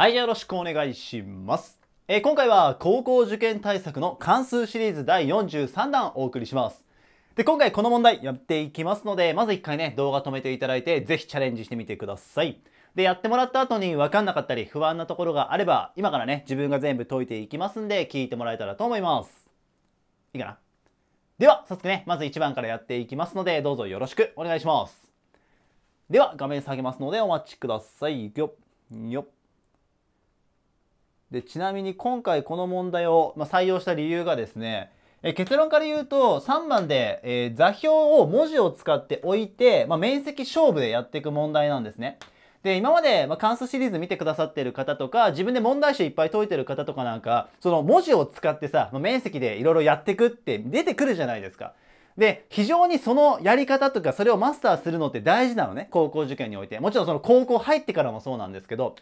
はい、じゃあよろしくお願いします。えー、今回は高校受験対策の関数シリーズ第43弾お送りします。で、今回この問題やっていきますので、まず一回ね、動画止めていただいて、ぜひチャレンジしてみてください。で、やってもらった後に分かんなかったり不安なところがあれば、今からね、自分が全部解いていきますんで、聞いてもらえたらと思います。いいかなでは、早速ね、まず1番からやっていきますので、どうぞよろしくお願いします。では、画面下げますのでお待ちください。よくよっ。でちなみに今回この問題を、ま採用した理由がですねえ結論から言うと3番で、えー、座標を文字を使って置いて、まあ、面積勝負でやっていく問題なんですね。で今まで、まあ、関数シリーズ見てくださってる方とか自分で問題集いっぱい解いてる方とかなんかその文字を使ってさ、まあ、面積でいろいろやってくって出てくるじゃないですか。で非常にそのやり方とかそれをマスターするのって大事なのね高校受験においてもちろんその高校入ってからもそうなんですけど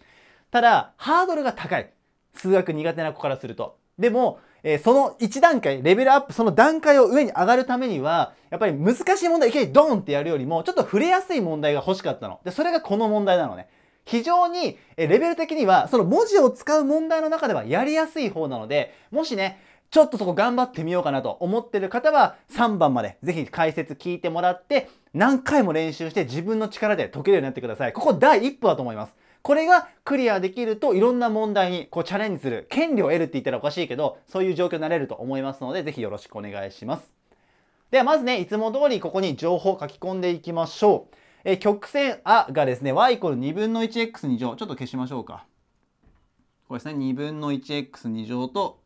ただハードルが高い数学苦手な子からすると。でも、えー、その1段階、レベルアップ、その段階を上に上がるためには、やっぱり難しい問題いきなりドーンってやるよりも、ちょっと触れやすい問題が欲しかったの。で、それがこの問題なのね。非常に、えレベル的には、その文字を使う問題の中ではやりやすい方なので、もしね、ちょっとそこ頑張ってみようかなと思ってる方は3番までぜひ解説聞いてもらって何回も練習して自分の力で解けるようになってください。ここ第一歩だと思います。これがクリアできるといろんな問題にこうチャレンジする権利を得るって言ったらおかしいけどそういう状況になれると思いますので是非よろしくお願いしますではまずねいつも通りここに情報を書き込んでいきましょうえ曲線あがですね y イコール2分の 1x2 乗ちょっと消しましょうかこれですね2分の 1x2 乗と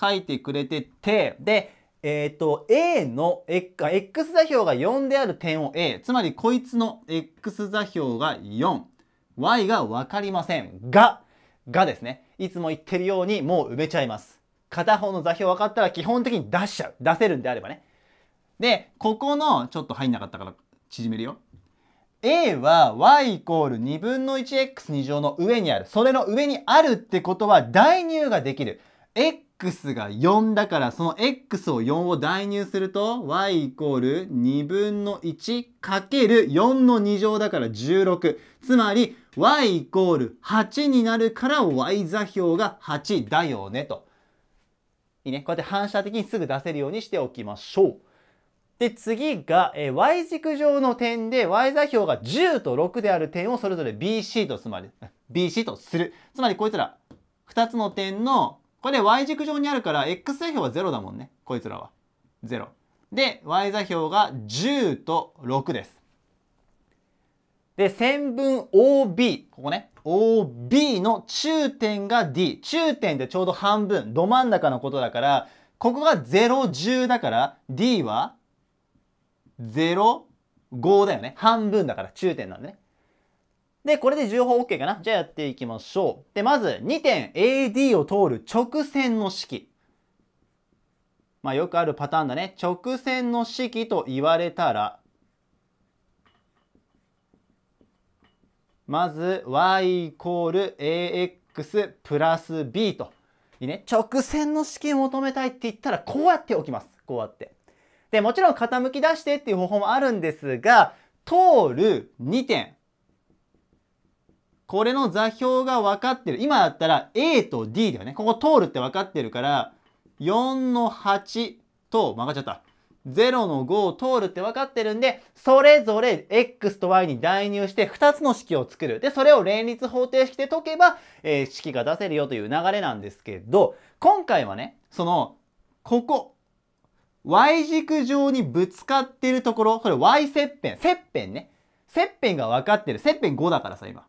書いてくれててでえっ、ー、と a の x 座標が4である点を a つまりこいつの x 座標が4 y がわかりませんが、がですね、いつも言ってるようにもう埋めちゃいます。片方の座標分かったら基本的に出しちゃう。出せるんであればね。で、ここの、ちょっと入んなかったから縮めるよ。a は y イコール2分の 1x2 乗の上にある。それの上にあるってことは代入ができる。x が4だからその x を4を代入すると y イコール2分の1かける4の2乗だから16。つまり y イコール8になるから y 座標が8だよねと。いいね。こうやって反射的にすぐ出せるようにしておきましょう。で、次が、えー、y 軸上の点で y 座標が10と6である点をそれぞれ BC とつまり、BC とする。つまりこいつら、2つの点の、これ y 軸上にあるから x 座標は0だもんね。こいつらは。0。で、y 座標が10と6です。で、線分 OB、ここね、OB の中点が D。中点でちょうど半分、ど真ん中のことだから、ここが0、10だから、D は0、5だよね。半分だから中点なんでね。で、これで情報 OK かな。じゃあやっていきましょう。で、まず2点 AD を通る直線の式。まあよくあるパターンだね。直線の式と言われたら、まず y イコール ax プラス b と、いいね、直線の式を求めたいって言ったらこうやって置きます。こうやって。で、もちろん傾き出してっていう方法もあるんですが、通る2点。これの座標が分かってる。今だったら A と D だよね。ここ通るって分かってるから、4の8と、曲がっちゃった。0の5を通るって分かってるんで、それぞれ x と y に代入して2つの式を作る。で、それを連立方程式で解けば、えー、式が出せるよという流れなんですけど、今回はね、その、ここ、y 軸上にぶつかってるところ、これ y 切片、切片ね。切片が分かってる。切片5だからさ、今。っ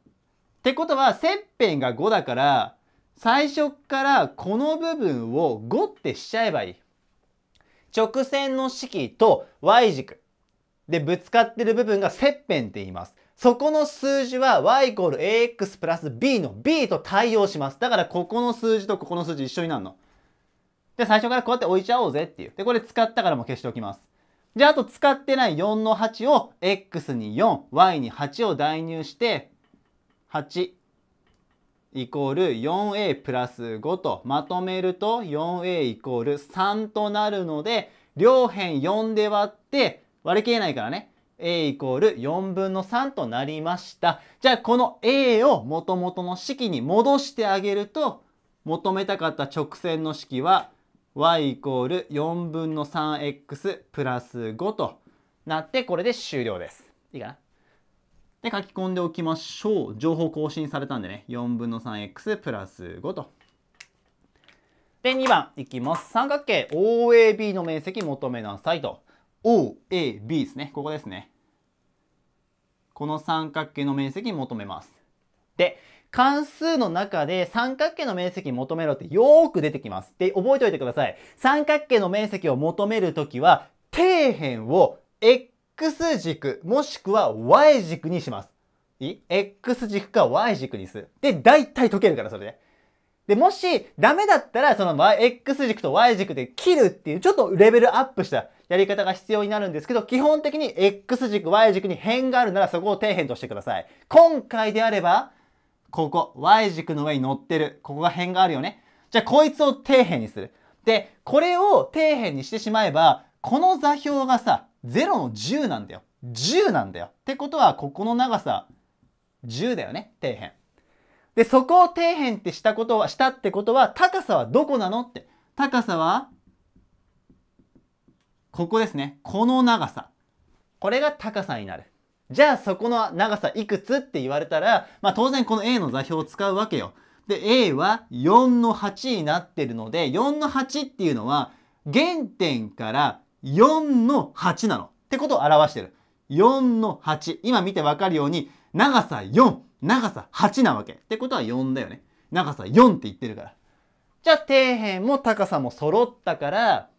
てことは、切片が5だから、最初からこの部分を5ってしちゃえばいい。直線の式と y 軸でぶつかってる部分が切片って言います。そこの数字は y イコール ax プラス b の b と対応します。だからここの数字とここの数字一緒になるの。で、最初からこうやって置いちゃおうぜっていう。で、これ使ったからも消しておきます。じゃあ、あと使ってない4の8を x に 4y に8を代入して8イコール 4a プラス5とまとめると 4a イコール3となるので両辺4で割って割り切れないからね a イコール4分の3となりました。じゃあこの a を元々の式に戻してあげると求めたかった直線の式は y イコール4分の 3x プラス5となってこれで終了です。いいかなで、書き込んでおきましょう。情報更新されたんでね、4分の 3x プラス5と。で、2番いきます。三角形 OAB の面積求めなさいと。OAB ですね。ここですね。この三角形の面積求めます。で、関数の中で三角形の面積求めろってよーく出てきます。で、覚えておいてください。三角形の面積を求めるときは、底辺を X 軸もしくは Y 軸にします。いい ?X 軸か Y 軸にする。で、大体解けるから、それで。で、もし、ダメだったら、その、X 軸と Y 軸で切るっていう、ちょっとレベルアップしたやり方が必要になるんですけど、基本的に X 軸、Y 軸に辺があるなら、そこを底辺としてください。今回であれば、ここ、Y 軸の上に乗ってる。ここが辺があるよね。じゃあ、こいつを底辺にする。で、これを底辺にしてしまえば、この座標がさ、0の10なんだよ。10なんだよ。ってことは、ここの長さ、10だよね、底辺。で、そこを底辺ってしたことは、したってことは、高さはどこなのって。高さは、ここですね。この長さ。これが高さになる。じゃあそこの長さいくつって言われたら、まあ当然この A の座標を使うわけよ。で、A は4の8になってるので、4の8っていうのは、原点から4の8なの。ってことを表してる。4の8。今見てわかるように、長さ4、長さ8なわけ。ってことは4だよね。長さ4って言ってるから。じゃあ、底辺も高さも揃ったから、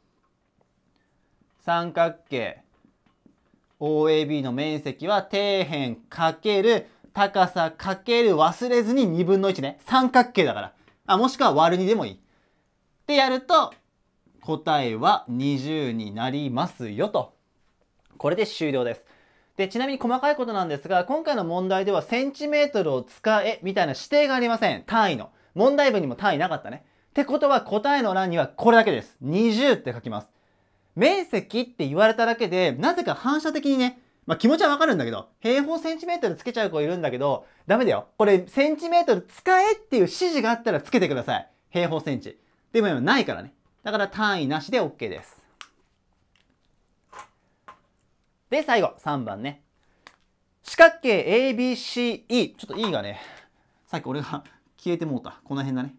三角形 OAB の面積は底辺かける高さかける忘れずに2分の1ね。三角形だから。あ、もしくは割る2でもいい。ってやると、答えは20になりますよと。これで終了です。で、ちなみに細かいことなんですが、今回の問題ではセンチメートルを使えみたいな指定がありません。単位の。問題文にも単位なかったね。ってことは答えの欄にはこれだけです。20って書きます。面積って言われただけで、なぜか反射的にね、まあ、気持ちはわかるんだけど、平方センチメートルつけちゃう子いるんだけど、ダメだよ。これセンチメートル使えっていう指示があったらつけてください。平方センチ。でも今ないからね。だから単位なしで OK です。で、最後、3番ね。四角形 ABCE。ちょっと E がね、さっき俺が 消えてもうた。この辺だね。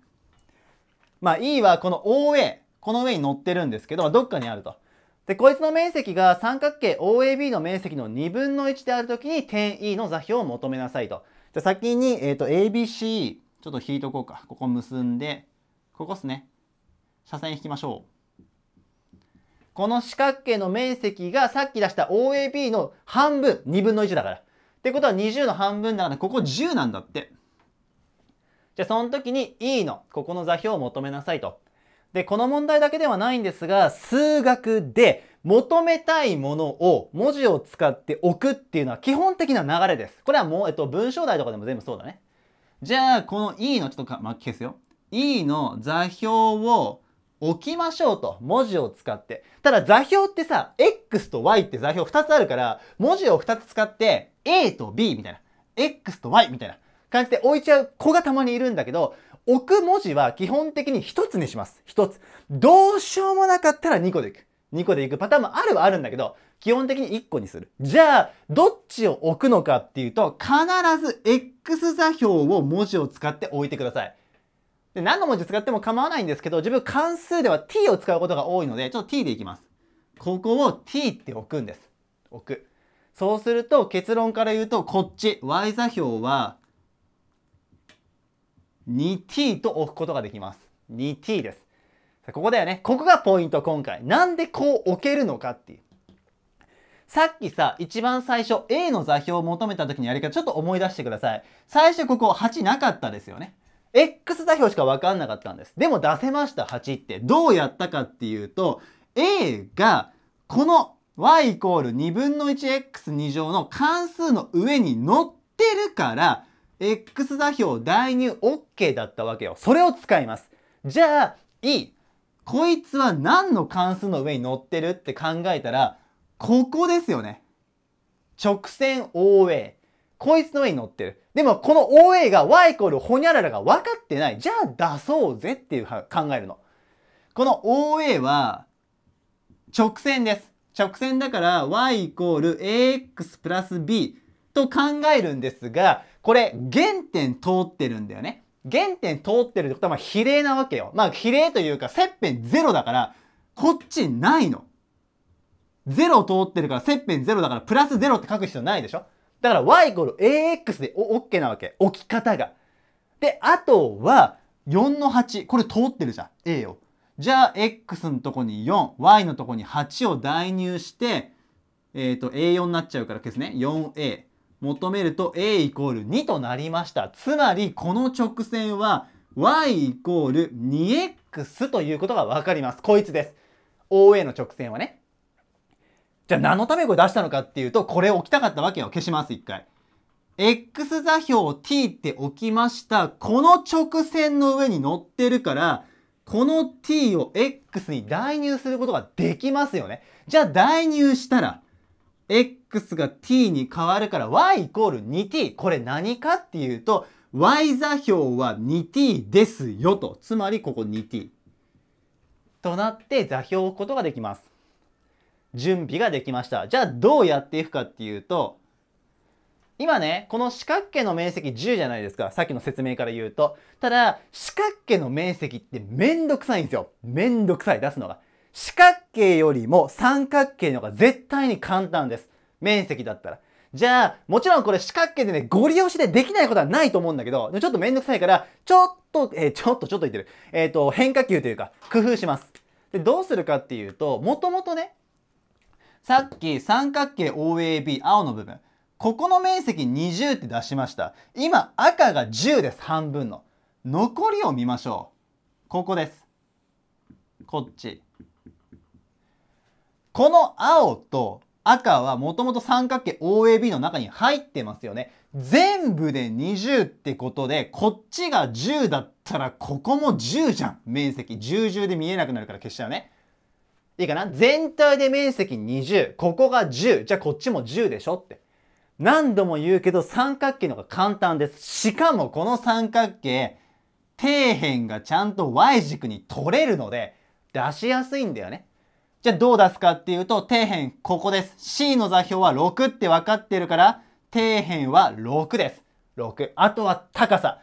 まあ E はこの OA。この上に乗ってるんですけど、どっかにあると。で、こいつの面積が三角形 OAB の面積の2分の1であるときに点 E の座標を求めなさいと。じゃ先に、えっ、ー、と ABC、ちょっと引いとこうか。ここ結んで、ここっすね。斜線引きましょう。この四角形の面積がさっき出した OAB の半分、2分の1だから。ってことは20の半分だから、ここ10なんだって。じゃあその時に E のここの座標を求めなさいと。で、この問題だけではないんですが、数学で求めたいものを文字を使って置くっていうのは基本的な流れです。これはもう、えっと、文章題とかでも全部そうだね。じゃあ、この E の、ちょっとか、まあ、消すよ。E の座標を置きましょうと文字を使ってただ座標ってさ X と Y って座標2つあるから文字を2つ使って A と B みたいな X と Y みたいな感じで置いちゃう子がたまにいるんだけど置く文字は基本的に1つにします1つどうしようもなかったら2個でいく2個でいくパターンもあるはあるんだけど基本的に1個にするじゃあどっちを置くのかっていうと必ず X 座標を文字を使って置いてくださいで、何の文字使っても構わないんですけど、自分関数では t を使うことが多いので、ちょっと t でいきます。ここを t って置くんです。置く。そうすると結論から言うと、こっち、y 座標は 2t と置くことができます。2t です。ここだよね。ここがポイント、今回。なんでこう置けるのかっていう。さっきさ、一番最初、A の座標を求めた時のやり方、ちょっと思い出してください。最初ここ8なかったですよね。X 座標しか分かんなかったんです。でも出せました8ってどうやったかっていうと A がこの y イコール2分の 1x2 乗の関数の上に乗ってるから x 座標代入 OK だったわけよ。それを使います。じゃあ E こいつは何の関数の上に乗ってるって考えたらここですよね。直線 OA。こいつの上に乗ってる。でもこの OA が y イコールホニャララが分かってない。じゃあ出そうぜっていう考えるの。この OA は直線です。直線だから y イコール ax プラス b と考えるんですが、これ原点通ってるんだよね。原点通ってるってことはまあ比例なわけよ。まあ比例というか切片ゼロだからこっちないの。ゼロ通ってるから切片ゼロだからプラスゼロって書く必要ないでしょだから y イコール ax で OK なわけ。置き方が。で、あとは4の8。これ通ってるじゃん。a を。じゃあ x のとこに4、y のとこに8を代入して、えっ、ー、と a4 になっちゃうからですね。4a。求めると a イコール2となりました。つまりこの直線は y イコール 2x ということがわかります。こいつです。OA の直線はね。じゃあ何のためにこれ出したのかっていうと、これ置きたかったわけよ。消します、一回。x 座標 t って置きました。この直線の上に乗ってるから、この t を x に代入することができますよね。じゃあ代入したら、x が t に変わるから y イコール 2t。これ何かっていうと、y 座標は 2t ですよと。つまりここ 2t。となって座標を置くことができます。準備ができました。じゃあどうやっていくかっていうと、今ね、この四角形の面積10じゃないですか。さっきの説明から言うと。ただ、四角形の面積ってめんどくさいんですよ。めんどくさい、出すのが。四角形よりも三角形の方が絶対に簡単です。面積だったら。じゃあ、もちろんこれ四角形でね、ご利用しでできないことはないと思うんだけど、ちょっとめんどくさいから、ちょっと、えー、ちょっとちょっと言ってる。えっ、ー、と、変化球というか、工夫します。で、どうするかっていうと、もともとね、さっき三角形 OAB 青の部分ここの面積20って出しました今赤が10です半分の残りを見ましょうここですこっちこの青と赤はもともと三角形 OAB の中に入ってますよね全部で20ってことでこっちが10だったらここも10じゃん面積10で見えなくなるから消しちゃうねいいかな全体で面積20、ここが10、じゃあこっちも10でしょって。何度も言うけど三角形の方が簡単です。しかもこの三角形、底辺がちゃんと Y 軸に取れるので出しやすいんだよね。じゃあどう出すかっていうと底辺ここです。C の座標は6って分かってるから底辺は6です。6。あとは高さ。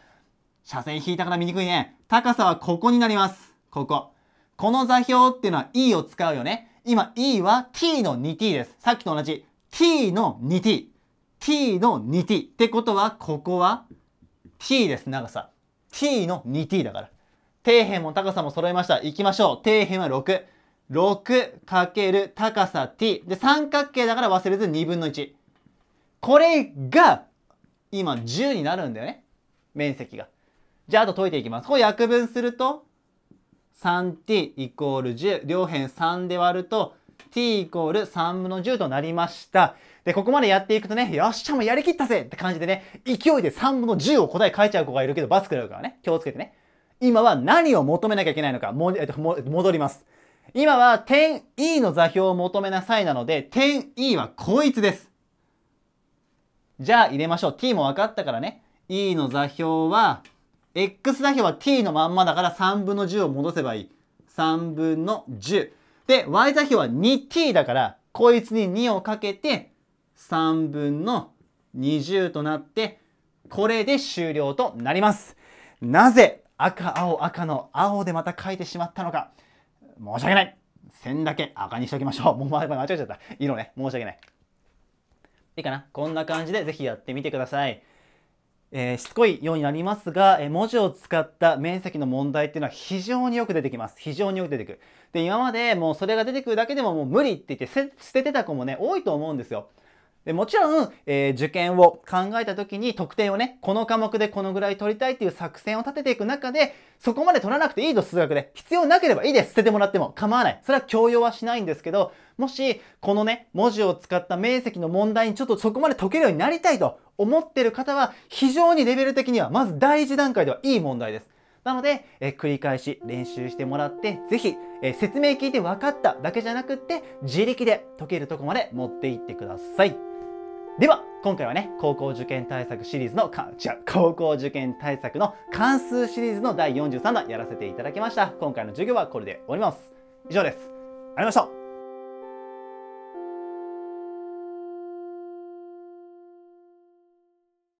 斜線引いたから見にくいね。高さはここになります。ここ。この座標っていうのは E を使うよね。今 E は T の 2T です。さっきと同じ T の 2T。T の 2T。ってことは、ここは T です、長さ。T の 2T だから。底辺も高さも揃えました。行きましょう。底辺は6。6× 高さ t。で、三角形だから忘れず2分の1。これが、今10になるんだよね。面積が。じゃあ、あと解いていきます。これ約分すると、3t イコール10両辺3で割ると t イコール3分の10となりました。で、ここまでやっていくとね、よっしゃ、もうやりきったぜって感じでね、勢いで3分の10を答え書いちゃう子がいるけど、バスクだからね、気をつけてね。今は何を求めなきゃいけないのか、もえっと、戻ります。今は点 E の座標を求めなさいなので、点 E はこいつです。じゃあ入れましょう。t も分かったからね。E の座標は、x 座標は t のまんまだから3分の10を戻せばいい。3分の10。で、y 座標は 2t だから、こいつに2をかけて、3分の20となって、これで終了となります。なぜ赤、青、赤の青でまた書いてしまったのか。申し訳ない。線だけ赤にしときましょう。もう間違えちゃった。色ね。申し訳ない。いいかなこんな感じでぜひやってみてください。えー、しつこいようになりますが、えー、文字を使った面積の問題っていうのは非常によく出てきます。非常によく出てくる。で、今までもうそれが出てくるだけでももう無理って言って捨ててた子もね、多いと思うんですよ。でもちろん、えー、受験を考えた時に得点をね、この科目でこのぐらい取りたいっていう作戦を立てていく中で、そこまで取らなくていいと数学で、必要なければいいです。捨ててもらっても構わない。それは強要はしないんですけど、もし、このね、文字を使った面積の問題にちょっとそこまで解けるようになりたいと思ってる方は、非常にレベル的には、まず第一段階ではいい問題です。なので、えー、繰り返し練習してもらって、ぜひ、えー、説明聞いて分かっただけじゃなくって、自力で解けるとこまで持っていってください。では今回はね高校受験対策シリーズのか違う高校受験対策の関数シリーズの第43弾やらせていただきました今回の授業はこれで終わります以上ですありがとうございました